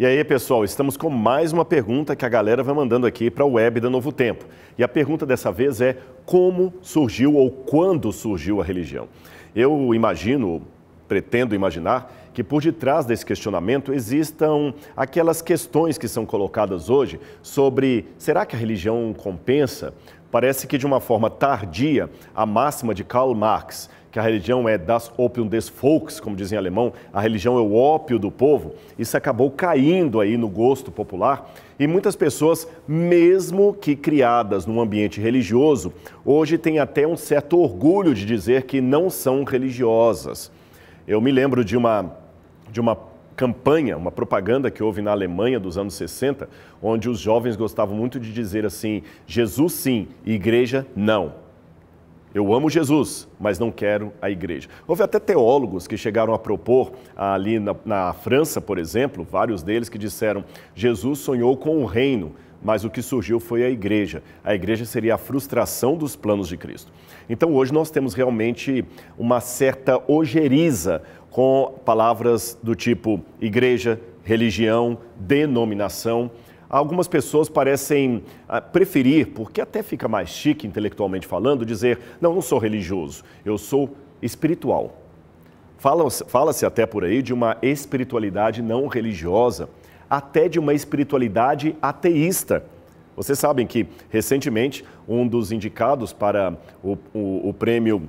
E aí, pessoal, estamos com mais uma pergunta que a galera vai mandando aqui para a web da Novo Tempo. E a pergunta dessa vez é: como surgiu ou quando surgiu a religião? Eu imagino, pretendo imaginar, que por detrás desse questionamento existam aquelas questões que são colocadas hoje sobre será que a religião compensa? Parece que, de uma forma tardia, a máxima de Karl Marx, que a religião é das Opium des Volks, como dizem em alemão, a religião é o ópio do povo, isso acabou caindo aí no gosto popular. E muitas pessoas, mesmo que criadas num ambiente religioso, hoje têm até um certo orgulho de dizer que não são religiosas. Eu me lembro de uma, de uma campanha, uma propaganda que houve na Alemanha dos anos 60, onde os jovens gostavam muito de dizer assim: Jesus sim, igreja não. Eu amo Jesus, mas não quero a igreja. Houve até teólogos que chegaram a propor, ali na, na França, por exemplo, vários deles que disseram: Jesus sonhou com o reino mas o que surgiu foi a igreja. A igreja seria a frustração dos planos de Cristo. Então hoje nós temos realmente uma certa ojeriza com palavras do tipo igreja, religião, denominação. Algumas pessoas parecem ah, preferir, porque até fica mais chique intelectualmente falando, dizer: não, não sou religioso, eu sou espiritual. Fala-se até por aí de uma espiritualidade não religiosa até de uma espiritualidade ateísta. Vocês sabem que, recentemente, um dos indicados para o, o, o prêmio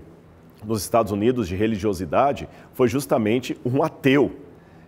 nos Estados Unidos de religiosidade foi justamente um ateu.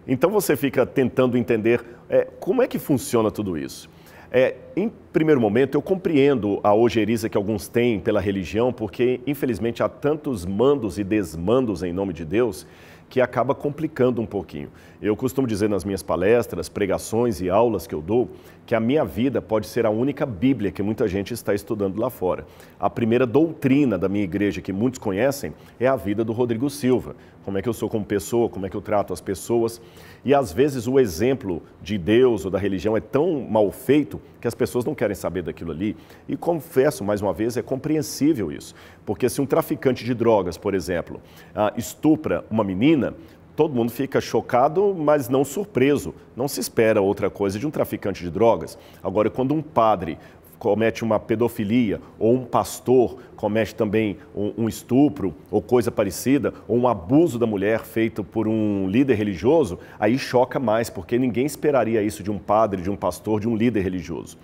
Então você fica tentando entender é, como é que funciona tudo isso. É, em primeiro momento, eu compreendo a ojeriza que alguns têm pela religião, porque infelizmente há tantos mandos e desmandos em nome de Deus que acaba complicando um pouquinho. Eu costumo dizer nas minhas palestras, pregações e aulas que eu dou, que a minha vida pode ser a única Bíblia que muita gente está estudando lá fora. A primeira doutrina da minha igreja que muitos conhecem é a vida do Rodrigo Silva, como é que eu sou como pessoa, como é que eu trato as pessoas. E às vezes o exemplo de Deus ou da religião é tão mal feito que as pessoas não querem saber daquilo ali. E confesso mais uma vez, é compreensível isso. Porque se um traficante de drogas, por exemplo, ah, estupra uma menina, todo mundo fica chocado, mas não surpreso. Não se espera outra coisa de um traficante de drogas. Agora, quando um padre comete uma pedofilia, ou um pastor comete também um, um estupro ou coisa parecida, ou um abuso da mulher feito por um líder religioso, aí choca mais, porque ninguém esperaria isso de um padre, de um pastor, de um líder religioso.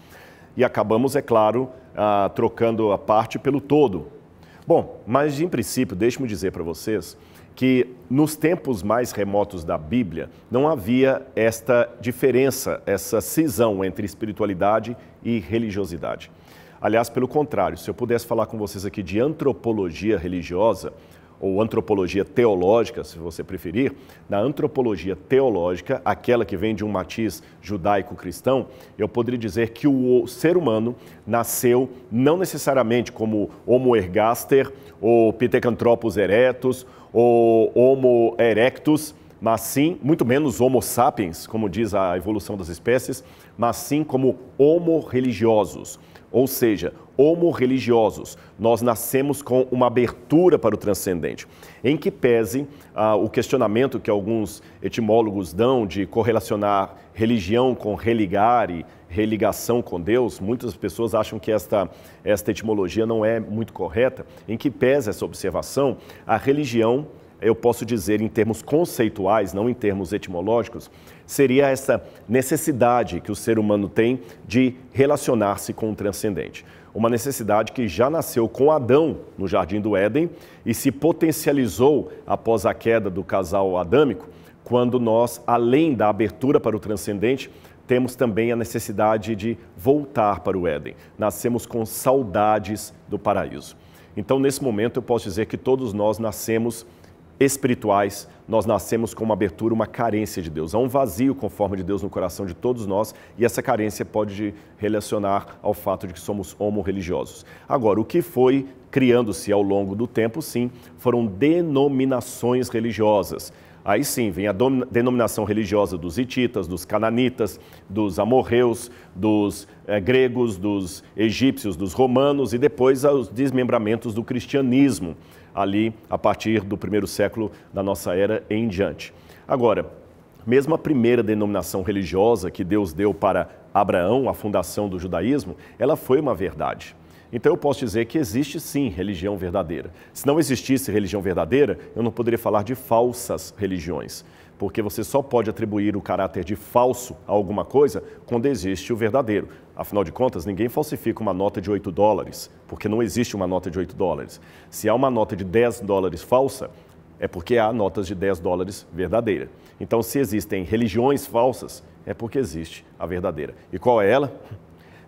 E acabamos, é claro, ah, trocando a parte pelo todo. Bom, mas em princípio, deixe-me dizer para vocês que nos tempos mais remotos da Bíblia não havia esta diferença, essa cisão entre espiritualidade e religiosidade. Aliás, pelo contrário, se eu pudesse falar com vocês aqui de antropologia religiosa, ou antropologia teológica, se você preferir, na antropologia teológica, aquela que vem de um matiz judaico-cristão, eu poderia dizer que o ser humano nasceu não necessariamente como Homo ergaster, ou Pithecanthropus erectus, ou Homo erectus, mas sim, muito menos Homo sapiens, como diz a evolução das espécies, mas sim como homo religiosos, ou seja, homo religiosos. Nós nascemos com uma abertura para o transcendente, em que pese ah, o questionamento que alguns etimólogos dão de correlacionar religião com religar e religação com Deus, muitas pessoas acham que esta, esta etimologia não é muito correta, em que pese essa observação, a religião eu posso dizer em termos conceituais, não em termos etimológicos, seria essa necessidade que o ser humano tem de relacionar-se com o transcendente. Uma necessidade que já nasceu com Adão no Jardim do Éden e se potencializou após a queda do casal adâmico, quando nós, além da abertura para o transcendente, temos também a necessidade de voltar para o Éden. Nascemos com saudades do paraíso. Então, nesse momento, eu posso dizer que todos nós nascemos espirituais, nós nascemos com uma abertura, uma carência de Deus. Há um vazio conforme de Deus no coração de todos nós e essa carência pode relacionar ao fato de que somos homo-religiosos. Agora, o que foi criando-se ao longo do tempo, sim, foram denominações religiosas. Aí sim vem a denominação religiosa dos hititas, dos cananitas, dos amorreus, dos é, gregos, dos egípcios, dos romanos e depois os desmembramentos do cristianismo, ali a partir do primeiro século da nossa era em diante. Agora, mesmo a primeira denominação religiosa que Deus deu para Abraão, a fundação do judaísmo, ela foi uma verdade. Então eu posso dizer que existe sim religião verdadeira. Se não existisse religião verdadeira, eu não poderia falar de falsas religiões, porque você só pode atribuir o caráter de falso a alguma coisa quando existe o verdadeiro. Afinal de contas, ninguém falsifica uma nota de 8 dólares, porque não existe uma nota de 8 dólares. Se há uma nota de 10 dólares falsa, é porque há notas de 10 dólares verdadeira. Então, se existem religiões falsas, é porque existe a verdadeira. E qual é ela?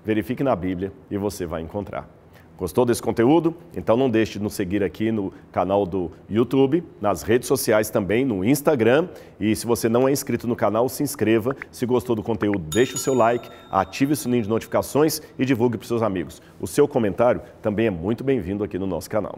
verifique na Bíblia e você vai encontrar. Gostou desse conteúdo? Então não deixe de nos seguir aqui no canal do YouTube, nas redes sociais também, no Instagram. E se você não é inscrito no canal, se inscreva. Se gostou do conteúdo, deixe o seu like, ative o sininho de notificações e divulgue para os seus amigos. O seu comentário também é muito bem-vindo aqui no nosso canal.